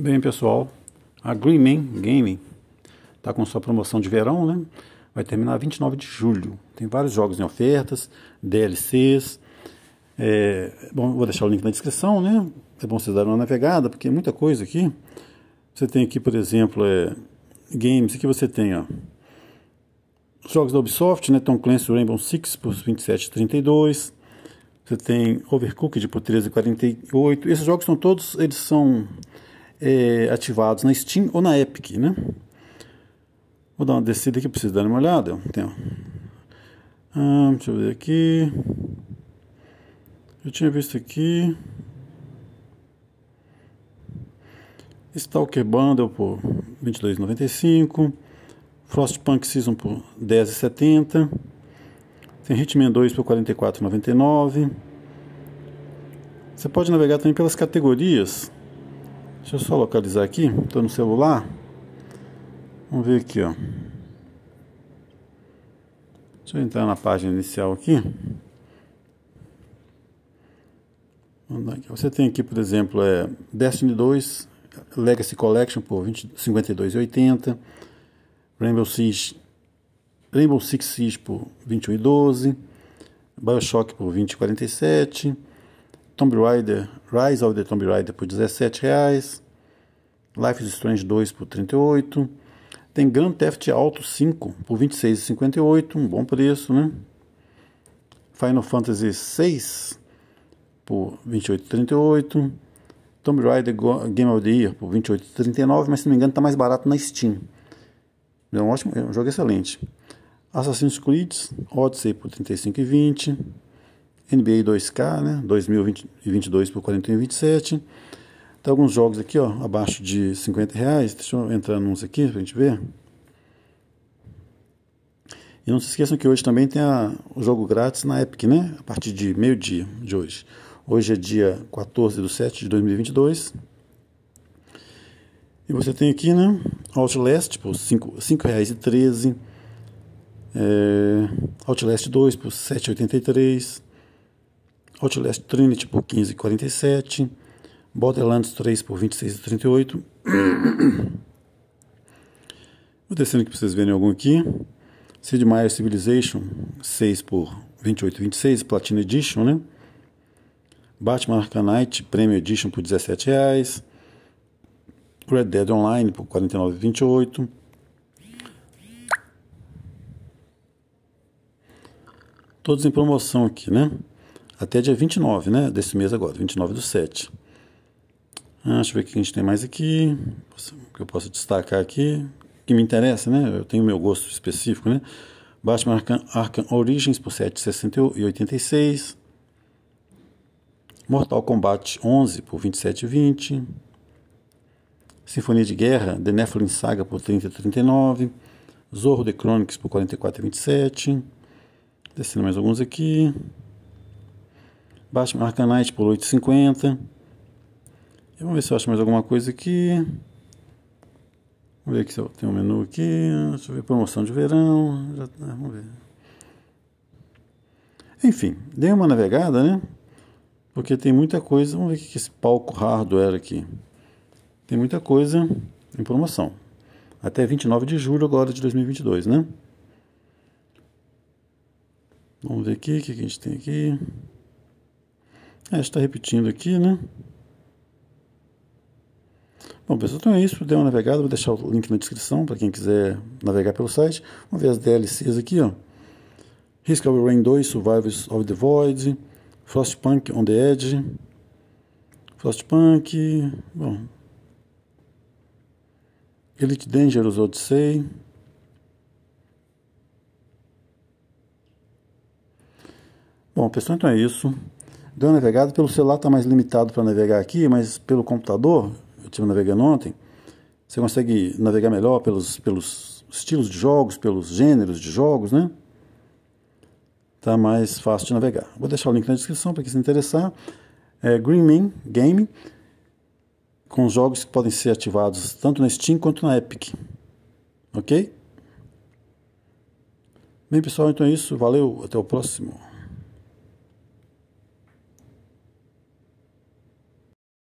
Bem, pessoal, a Greenman Gaming está com sua promoção de verão, né? Vai terminar 29 de julho. Tem vários jogos em ofertas, DLCs. É, bom, vou deixar o link na descrição, né? É bom vocês darem uma navegada, porque é muita coisa aqui. Você tem aqui, por exemplo, é, games. Aqui você tem, ó. Jogos da Ubisoft, né? Tom Clancy Rainbow Six por 27,32. Você tem Overcooked por 13,48. Esses jogos são todos, eles são é, ativados na Steam ou na Epic, né? Vou dar uma descida aqui para vocês darem uma olhada. Tem, Ah, deixa eu ver aqui. Eu tinha visto aqui. Stalker Bundle por 22,95. Frostpunk Season por 10,70. Tem Hitman 2 por 44,99. Você pode navegar também pelas categorias Deixa eu só localizar aqui. Estou no celular. Vamos ver aqui, ó. Deixa eu entrar na página inicial aqui. Você tem aqui, por exemplo, é Destiny 2 Legacy Collection por 52,80, Rainbow Six, Rainbow Six Siege por 21,12, BioShock por 20,47, Tomb Raider, Rise of the Tomb Raider por R$17,00, Life is Strange 2 por 38 tem Grand Theft Auto 5 por 26,58, um bom preço, né? Final Fantasy 6 por 28,38, Tomb Raider Game of the Year por 28,39, mas se não me engano está mais barato na Steam. É um ótimo, é um jogo excelente. Assassin's Creed Odyssey por 35,20. NBA 2K, né? 2022 por 41,27. Tem alguns jogos aqui, ó, abaixo de 50 reais. Deixa eu entrar nos aqui pra gente ver. E não se esqueçam que hoje também tem a, o jogo grátis na Epic, né? A partir de meio-dia de hoje. Hoje é dia 14 de 7 de 2022. E você tem aqui, né? Outlast por R$ 5,13. É, Outlast 2 por R$ 7,83. Outlast Trinity por 15,47, Borderlands 3 por 26,38. Vou descendo aqui para vocês verem algum aqui. Sid Meier Civilization 6 por 28,26, Platina Edition, né? Batman Arcanite Premium Edition por 17 reais. Red Dead Online por 49,28. Todos em promoção aqui, né? até dia 29, né? Desse mês agora, 29 do 7. Ah, deixa eu ver o que a gente tem mais aqui, que eu posso destacar aqui, que me interessa, né? Eu tenho meu gosto específico, né? Batman Arkham, Arkham Origins por e 86. Mortal Kombat 11 por 27,20. Sinfonia de Guerra, The Nephilim Saga por 30,39. Zorro The Chronicles por 44,27. Descendo mais alguns aqui. Batman Arcanite por 8,50. Vamos ver se eu acho mais alguma coisa aqui. Vamos ver se tem um menu aqui. Deixa eu ver promoção de verão. Já, é, vamos ver. Enfim, dei uma navegada, né? Porque tem muita coisa. Vamos ver o que esse palco hardware aqui. Tem muita coisa em promoção. Até 29 de julho agora de 2022, né? Vamos ver aqui o que a gente tem aqui gente é, está repetindo aqui, né? Bom, pessoal, então é isso. Deu uma navegada. Vou deixar o link na descrição para quem quiser navegar pelo site. Vamos ver as DLCs aqui, ó. Risk of Rain 2, Survivors of the Void, Frostpunk on the Edge, Frostpunk, bom, Elite Dangerous Odyssey, Bom, pessoal, então é isso. Deu navegado pelo celular está mais limitado para navegar aqui, mas pelo computador, eu estive navegando ontem, você consegue navegar melhor pelos, pelos estilos de jogos, pelos gêneros de jogos, né? Está mais fácil de navegar. Vou deixar o link na descrição para quem se interessar. É Greenman Game, com jogos que podem ser ativados tanto na Steam quanto na Epic. Ok? Bem, pessoal, então é isso. Valeu, até o próximo.